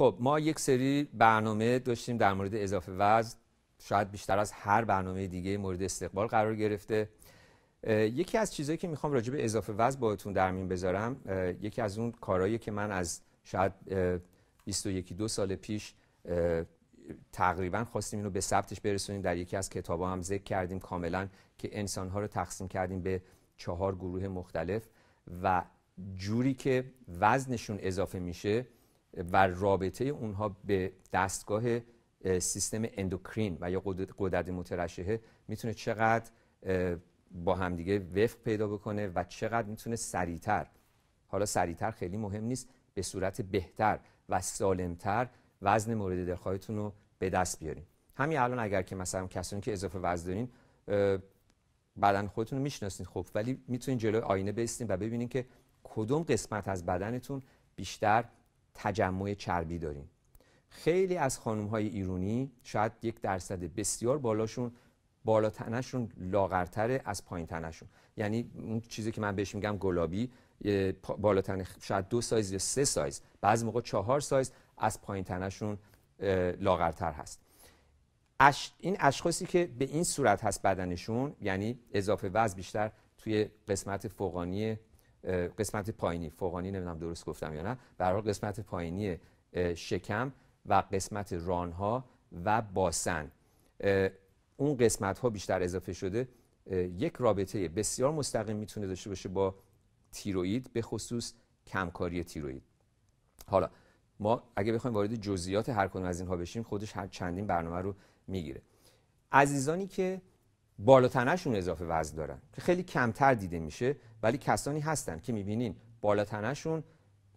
خب ما یک سری برنامه داشتیم در مورد اضافه وزن شاید بیشتر از هر برنامه دیگه مورد استقبال قرار گرفته یکی از چیزهایی که میخوام راجع به اضافه وزن باهاتون در میون بذارم یکی از اون کارهایی که من از شاید 21 دو سال پیش تقریبا خواستیم اینو به ثبتش برسونیم در یکی از کتابا هم ذکر کردیم کاملا که انسانها رو تقسیم کردیم به چهار گروه مختلف و جوری که وزنشون اضافه میشه و رابطه اونها به دستگاه سیستم اندوکرین و یا قدرت مترشحه میتونه چقدر با همدیگه وفق پیدا بکنه و چقدر میتونه سریعتر حالا سریعتر خیلی مهم نیست به صورت بهتر و سالمتر وزن مورد دلخواهتون رو به دست بیارین همین الان اگر که مثلا کسانی که اضافه وزن دارین بدن خودتون رو میشناسین خب ولی میتونین جلوی آینه بستین و ببینین که کدوم قسمت از بدنتون بیشتر تجمع چربی داریم خیلی از خانم های ایرونی شاید یک درصد بسیار بالاشون بالا تنشون لاغرتره از پایین تنشون یعنی اون چیزی که من بهش میگم گلابی بالا تن شاید دو سایز یا سه سایز بعضی موقع چهار سایز از پایین تنشون لاغرتر هست این اشخاصی که به این صورت هست بدنشون یعنی اضافه وزن بیشتر توی قسمت فوقانی قسمت پایینی فوقانی نمیدونم درست گفتم یا نه به قسمت پایینی شکم و قسمت رانها و باسن اون قسمت ها بیشتر اضافه شده یک رابطه بسیار مستقیم میتونه داشته باشه با تیروئید، به خصوص کمکاری تیروید حالا ما اگه بخوایم وارد جزئیات هر کدوم از اینها بشیم خودش هر چندین برنامه رو میگیره عزیزانی که بالاتنهشون اضافه وزن دارن که خیلی کمتر دیده میشه ولی کسانی هستن که میبینین بالاتنهشون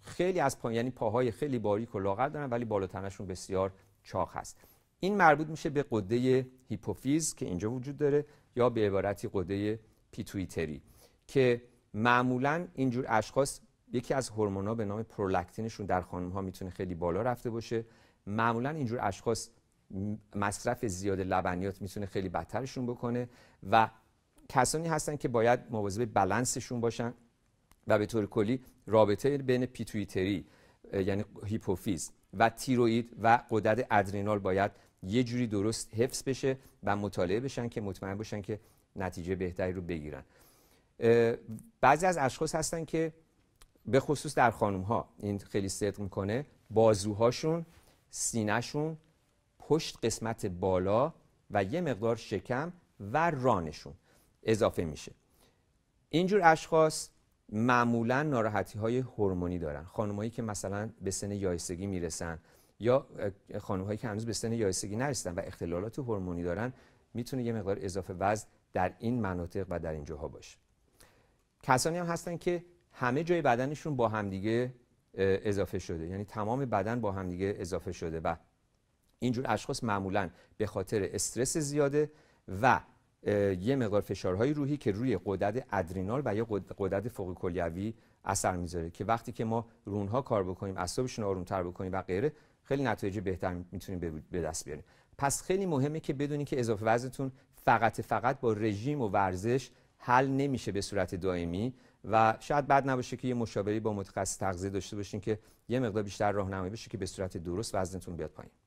خیلی از پا... یعنی پاهای خیلی باریک و لاغر دارن ولی بالاتنهشون بسیار چاخ هست این مربوط میشه به قده هیپوفیز که اینجا وجود داره یا به عبارتی قده پیتویتری که معمولا اینجور اشخاص یکی از هورمونا به نام پرولکتینشون در خانم ها میتونه خیلی بالا رفته باشه معمولا اینجور اشخاص مصرف زیاد لبنیات میتونه خیلی بدترشون بکنه و کسانی هستن که باید مواظب بلنسشون باشن و به طور کلی رابطه بین پیتویتری یعنی هیپوفیز و تیروئید و قدرت ادرینال باید یه جوری درست حفظ بشه و مطالعه بشن که مطمئن باشن که نتیجه بهتری رو بگیرن بعضی از اشخاص هستن که به خصوص در خانم ها این خیلی صدق میکنه بازوهاشون سینهشون پشت قسمت بالا و یه مقدار شکم و رانشون اضافه میشه اینجور اشخاص معمولا ناراحتی های هورمونی دارن هایی که مثلا به سن یایسگی میرسن یا هایی که هنوز به سن یایستگی نرسیدن و اختلالات هورمونی دارن میتونه یه مقدار اضافه وزن در این مناطق و در این باشه کسانی هم هستن که همه جای بدنشون با همدیگه اضافه شده یعنی تمام بدن با همدیگه اضافه شده و اینجور اشخاص معمولا به خاطر استرس زیاده و یه مقدار فشارهای روحی که روی قدرت ادرینال و یا قدرت فوق کلیوی اثر میذاره که وقتی که ما رونها کار بکنیم اعصابشون تر بکنیم و غیره خیلی نتایج بهتر میتونیم به دست بیاریم پس خیلی مهمه که بدونی که اضافه وزنتون فقط فقط با رژیم و ورزش حل نمیشه به صورت دائمی و شاید بد نباشه که یه مشاوری با متخصص تغذیه داشته باشین که یه مقدار بیشتر راهنمایی بشه که به صورت درست وزنتون بیاد پایین